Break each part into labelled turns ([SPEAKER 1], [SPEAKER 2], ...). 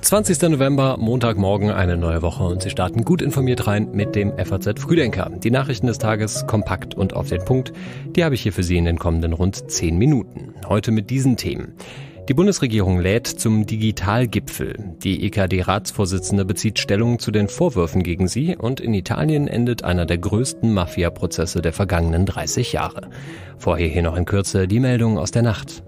[SPEAKER 1] 20. November, Montagmorgen, eine neue Woche und Sie starten gut informiert rein mit dem FAZ Frühdenker. Die Nachrichten des Tages kompakt und auf den Punkt, die habe ich hier für Sie in den kommenden rund 10 Minuten. Heute mit diesen Themen. Die Bundesregierung lädt zum Digitalgipfel. Die EKD-Ratsvorsitzende bezieht Stellung zu den Vorwürfen gegen sie und in Italien endet einer der größten Mafia-Prozesse der vergangenen 30 Jahre. Vorher hier noch in Kürze die Meldung aus der Nacht.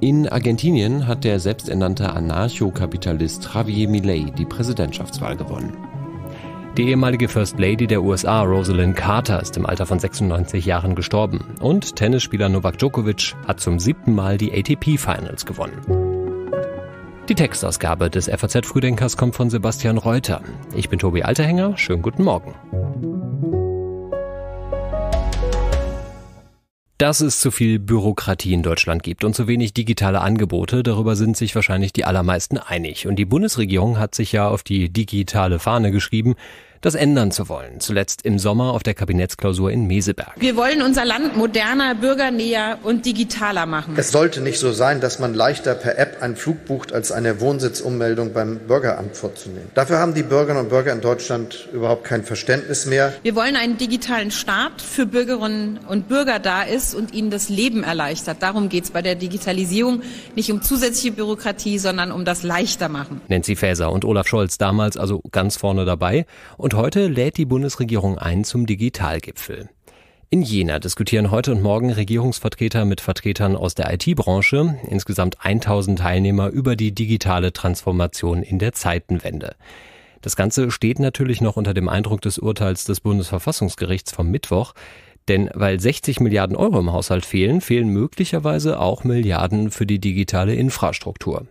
[SPEAKER 1] In Argentinien hat der selbsternannte Anarcho-Kapitalist Javier Milley die Präsidentschaftswahl gewonnen. Die ehemalige First Lady der USA, Rosalind Carter, ist im Alter von 96 Jahren gestorben. Und Tennisspieler Novak Djokovic hat zum siebten Mal die ATP Finals gewonnen. Die Textausgabe des FAZ Frühdenkers kommt von Sebastian Reuter. Ich bin Tobi Alterhänger. Schönen guten Morgen. dass es zu viel Bürokratie in Deutschland gibt und zu wenig digitale Angebote. Darüber sind sich wahrscheinlich die allermeisten einig. Und die Bundesregierung hat sich ja auf die digitale Fahne geschrieben, das ändern zu wollen. Zuletzt im Sommer auf der Kabinettsklausur in Meseberg. Wir wollen unser Land moderner, bürgernäher und digitaler machen. Es sollte nicht so sein, dass man leichter per App einen Flug bucht, als eine Wohnsitzummeldung beim Bürgeramt vorzunehmen. Dafür haben die Bürgerinnen und Bürger in Deutschland überhaupt kein Verständnis mehr. Wir wollen einen digitalen Staat für Bürgerinnen und Bürger da ist und ihnen das Leben erleichtert. Darum geht es bei der Digitalisierung nicht um zusätzliche Bürokratie, sondern um das leichter machen. Nancy Faeser und Olaf Scholz damals also ganz vorne dabei und und heute lädt die Bundesregierung ein zum Digitalgipfel. In Jena diskutieren heute und morgen Regierungsvertreter mit Vertretern aus der IT-Branche, insgesamt 1000 Teilnehmer über die digitale Transformation in der Zeitenwende. Das Ganze steht natürlich noch unter dem Eindruck des Urteils des Bundesverfassungsgerichts vom Mittwoch, denn weil 60 Milliarden Euro im Haushalt fehlen, fehlen möglicherweise auch Milliarden für die digitale Infrastruktur.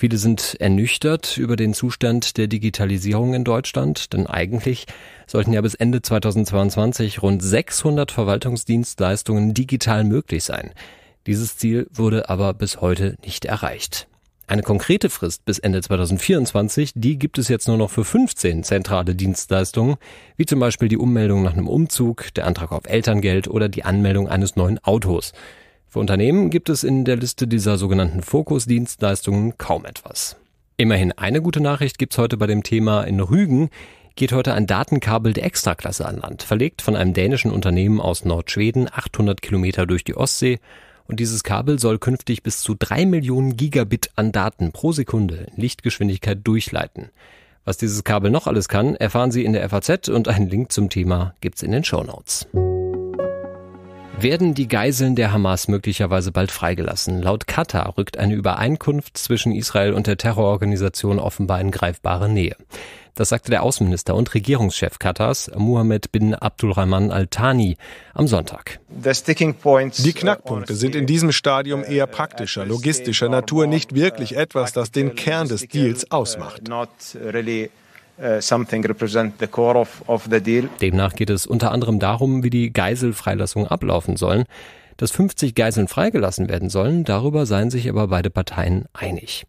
[SPEAKER 1] Viele sind ernüchtert über den Zustand der Digitalisierung in Deutschland, denn eigentlich sollten ja bis Ende 2022 rund 600 Verwaltungsdienstleistungen digital möglich sein. Dieses Ziel wurde aber bis heute nicht erreicht. Eine konkrete Frist bis Ende 2024, die gibt es jetzt nur noch für 15 zentrale Dienstleistungen, wie zum Beispiel die Ummeldung nach einem Umzug, der Antrag auf Elterngeld oder die Anmeldung eines neuen Autos. Für Unternehmen gibt es in der Liste dieser sogenannten Fokusdienstleistungen kaum etwas. Immerhin eine gute Nachricht gibt's heute bei dem Thema in Rügen geht heute ein Datenkabel der Extraklasse an Land, verlegt von einem dänischen Unternehmen aus Nordschweden 800 Kilometer durch die Ostsee und dieses Kabel soll künftig bis zu drei Millionen Gigabit an Daten pro Sekunde in Lichtgeschwindigkeit durchleiten. Was dieses Kabel noch alles kann, erfahren Sie in der FAZ und einen Link zum Thema gibt's in den Show Notes werden die Geiseln der Hamas möglicherweise bald freigelassen. Laut Katar rückt eine Übereinkunft zwischen Israel und der Terrororganisation offenbar in greifbare Nähe. Das sagte der Außenminister und Regierungschef Katars, Mohammed bin Abdulrahman Al-Thani, am Sonntag. Die Knackpunkte uh, sind in diesem Stadium eher praktischer, logistischer Natur, nicht wirklich etwas, das den Kern des Deals ausmacht. Uh, Demnach geht es unter anderem darum, wie die Geiselfreilassungen ablaufen sollen. Dass 50 Geiseln freigelassen werden sollen, darüber seien sich aber beide Parteien einig.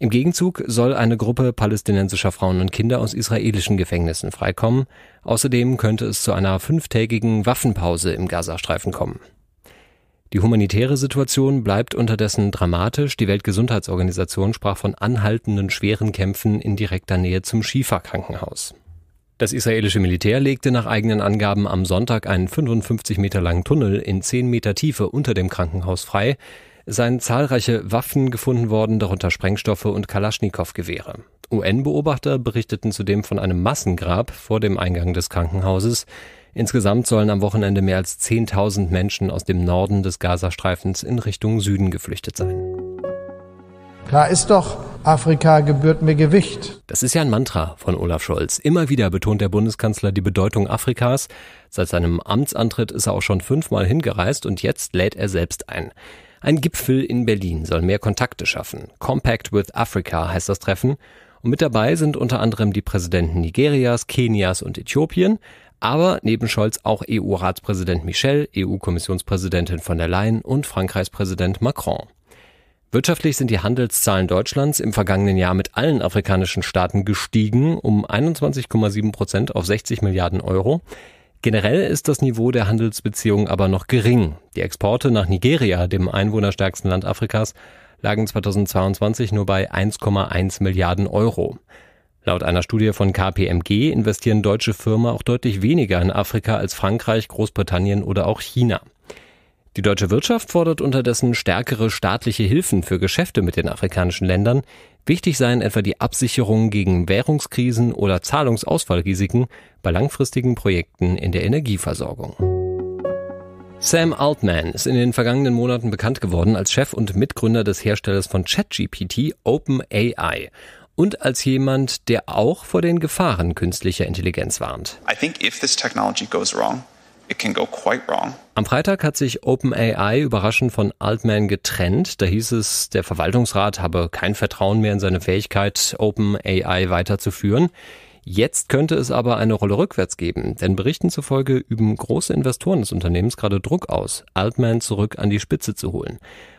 [SPEAKER 1] Im Gegenzug soll eine Gruppe palästinensischer Frauen und Kinder aus israelischen Gefängnissen freikommen. Außerdem könnte es zu einer fünftägigen Waffenpause im Gazastreifen kommen. Die humanitäre Situation bleibt unterdessen dramatisch. Die Weltgesundheitsorganisation sprach von anhaltenden schweren Kämpfen in direkter Nähe zum Schifa-Krankenhaus. Das israelische Militär legte nach eigenen Angaben am Sonntag einen 55 Meter langen Tunnel in 10 Meter Tiefe unter dem Krankenhaus frei. Es seien zahlreiche Waffen gefunden worden, darunter Sprengstoffe und Kalaschnikow-Gewehre. UN-Beobachter berichteten zudem von einem Massengrab vor dem Eingang des Krankenhauses. Insgesamt sollen am Wochenende mehr als 10.000 Menschen aus dem Norden des Gazastreifens in Richtung Süden geflüchtet sein. Klar ist doch, Afrika gebührt mir Gewicht. Das ist ja ein Mantra von Olaf Scholz. Immer wieder betont der Bundeskanzler die Bedeutung Afrikas. Seit seinem Amtsantritt ist er auch schon fünfmal hingereist und jetzt lädt er selbst ein. Ein Gipfel in Berlin soll mehr Kontakte schaffen. Compact with Africa heißt das Treffen. Und mit dabei sind unter anderem die Präsidenten Nigerias, Kenias und Äthiopien, aber neben Scholz auch EU-Ratspräsident Michel, EU-Kommissionspräsidentin von der Leyen und Frankreichs Präsident Macron. Wirtschaftlich sind die Handelszahlen Deutschlands im vergangenen Jahr mit allen afrikanischen Staaten gestiegen um 21,7 Prozent auf 60 Milliarden Euro. Generell ist das Niveau der Handelsbeziehungen aber noch gering. Die Exporte nach Nigeria, dem einwohnerstärksten Land Afrikas, lagen 2022 nur bei 1,1 Milliarden Euro. Laut einer Studie von KPMG investieren deutsche Firmen auch deutlich weniger in Afrika als Frankreich, Großbritannien oder auch China. Die deutsche Wirtschaft fordert unterdessen stärkere staatliche Hilfen für Geschäfte mit den afrikanischen Ländern. Wichtig seien etwa die Absicherungen gegen Währungskrisen oder Zahlungsausfallrisiken bei langfristigen Projekten in der Energieversorgung. Sam Altman ist in den vergangenen Monaten bekannt geworden als Chef und Mitgründer des Herstellers von ChatGPT OpenAI und als jemand, der auch vor den Gefahren künstlicher Intelligenz warnt. I think if this technology goes wrong, it can go quite wrong. Am Freitag hat sich OpenAI überraschend von Altman getrennt. Da hieß es, der Verwaltungsrat habe kein Vertrauen mehr in seine Fähigkeit, OpenAI weiterzuführen. Jetzt könnte es aber eine Rolle rückwärts geben, denn Berichten zufolge üben große Investoren des Unternehmens gerade Druck aus, Altman zurück an die Spitze zu holen.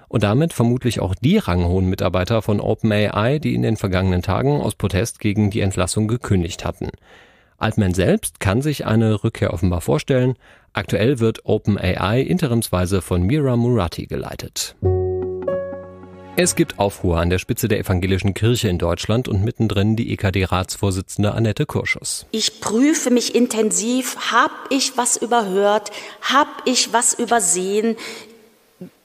[SPEAKER 1] Und damit vermutlich auch die ranghohen Mitarbeiter von OpenAI, die in den vergangenen Tagen aus Protest gegen die Entlassung gekündigt hatten. Altman selbst kann sich eine Rückkehr offenbar vorstellen. Aktuell wird OpenAI interimsweise von Mira Murati geleitet. Es gibt Aufruhr an der Spitze der evangelischen Kirche in Deutschland und mittendrin die EKD-Ratsvorsitzende Annette Kurschus. Ich prüfe mich intensiv, Hab ich was überhört, Hab ich was übersehen,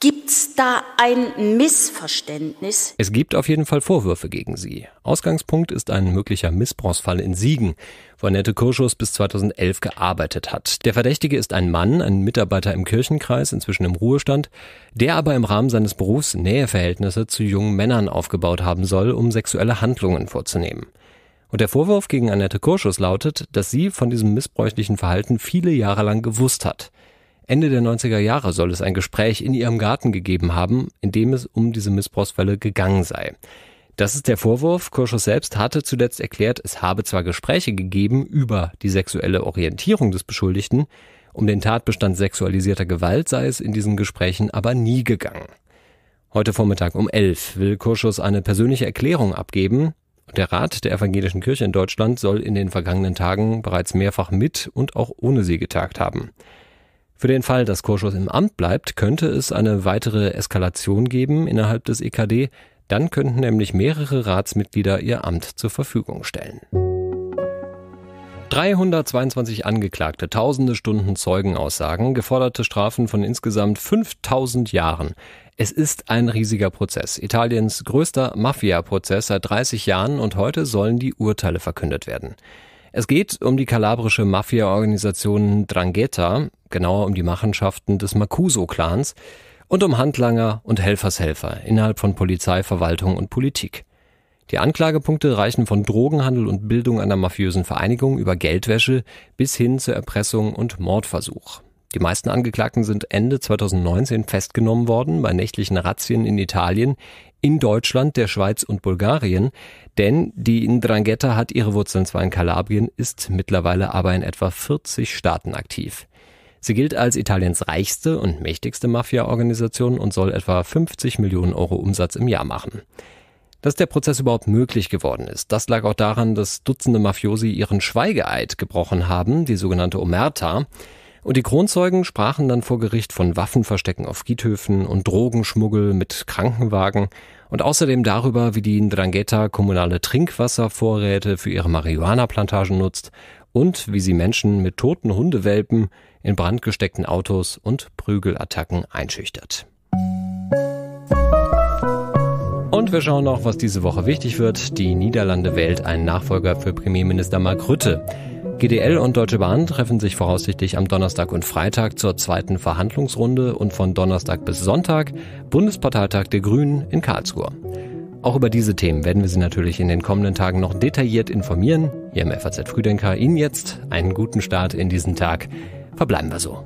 [SPEAKER 1] Gibt's da ein Missverständnis? Es gibt auf jeden Fall Vorwürfe gegen sie. Ausgangspunkt ist ein möglicher Missbrauchsfall in Siegen, wo Annette Kurschus bis 2011 gearbeitet hat. Der Verdächtige ist ein Mann, ein Mitarbeiter im Kirchenkreis, inzwischen im Ruhestand, der aber im Rahmen seines Berufs Näheverhältnisse zu jungen Männern aufgebaut haben soll, um sexuelle Handlungen vorzunehmen. Und der Vorwurf gegen Annette Kurschus lautet, dass sie von diesem missbräuchlichen Verhalten viele Jahre lang gewusst hat. Ende der 90er Jahre soll es ein Gespräch in ihrem Garten gegeben haben, in dem es um diese Missbrauchsfälle gegangen sei. Das ist der Vorwurf. Kurschus selbst hatte zuletzt erklärt, es habe zwar Gespräche gegeben über die sexuelle Orientierung des Beschuldigten, um den Tatbestand sexualisierter Gewalt sei es in diesen Gesprächen aber nie gegangen. Heute Vormittag um 11 will Kurschus eine persönliche Erklärung abgeben. Der Rat der Evangelischen Kirche in Deutschland soll in den vergangenen Tagen bereits mehrfach mit und auch ohne sie getagt haben. Für den Fall, dass Kurschus im Amt bleibt, könnte es eine weitere Eskalation geben innerhalb des EKD. Dann könnten nämlich mehrere Ratsmitglieder ihr Amt zur Verfügung stellen. 322 Angeklagte, tausende Stunden Zeugenaussagen, geforderte Strafen von insgesamt 5000 Jahren. Es ist ein riesiger Prozess, Italiens größter Mafia-Prozess seit 30 Jahren und heute sollen die Urteile verkündet werden. Es geht um die kalabrische Mafia-Organisation Drangheta, genauer um die Machenschaften des Makuso-Clans und um Handlanger und Helfershelfer innerhalb von Polizei, Verwaltung und Politik. Die Anklagepunkte reichen von Drogenhandel und Bildung einer mafiösen Vereinigung über Geldwäsche bis hin zur Erpressung und Mordversuch. Die meisten Angeklagten sind Ende 2019 festgenommen worden bei nächtlichen Razzien in Italien, in Deutschland, der Schweiz und Bulgarien, denn die Ndrangheta hat ihre Wurzeln zwar in Kalabrien, ist mittlerweile aber in etwa 40 Staaten aktiv. Sie gilt als Italiens reichste und mächtigste Mafia-Organisation und soll etwa 50 Millionen Euro Umsatz im Jahr machen. Dass der Prozess überhaupt möglich geworden ist, das lag auch daran, dass Dutzende Mafiosi ihren Schweigeeid gebrochen haben, die sogenannte Omerta. Und die Kronzeugen sprachen dann vor Gericht von Waffenverstecken auf Giethöfen und Drogenschmuggel mit Krankenwagen und außerdem darüber, wie die Ndrangheta kommunale Trinkwasservorräte für ihre Marihuana-Plantagen nutzt und wie sie Menschen mit toten Hundewelpen in brandgesteckten Autos und Prügelattacken einschüchtert. Und wir schauen noch, was diese Woche wichtig wird. Die Niederlande wählt einen Nachfolger für Premierminister Mark Rutte. GDL und Deutsche Bahn treffen sich voraussichtlich am Donnerstag und Freitag zur zweiten Verhandlungsrunde und von Donnerstag bis Sonntag Bundesparteitag der Grünen in Karlsruhe. Auch über diese Themen werden wir Sie natürlich in den kommenden Tagen noch detailliert informieren. Hier im FAZ Frühdenker Ihnen jetzt einen guten Start in diesen Tag. Verbleiben wir so.